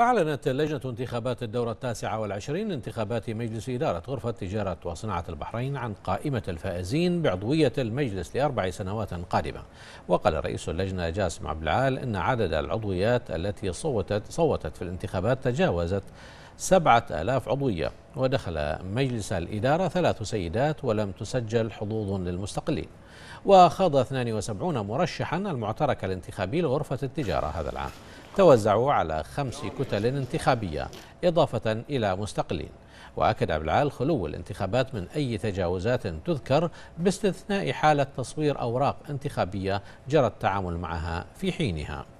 أعلنت لجنة انتخابات الدورة التاسعة والعشرين انتخابات مجلس إدارة غرفة تجارة وصناعة البحرين عن قائمة الفائزين بعضوية المجلس لأربع سنوات قادمة وقال رئيس اللجنة جاسم عبد العال إن عدد العضويات التي صوتت, صوتت في الانتخابات تجاوزت سبعة آلاف عضوية ودخل مجلس الإدارة ثلاث سيدات ولم تسجل حظوظ للمستقلين وخاض 72 مرشحا المعترك الانتخابي لغرفة التجارة هذا العام توزعوا على خمس كتل انتخابية إضافة إلى مستقلين وأكد عبد العال خلو الانتخابات من أي تجاوزات تذكر باستثناء حالة تصوير أوراق انتخابية جرى التعامل معها في حينها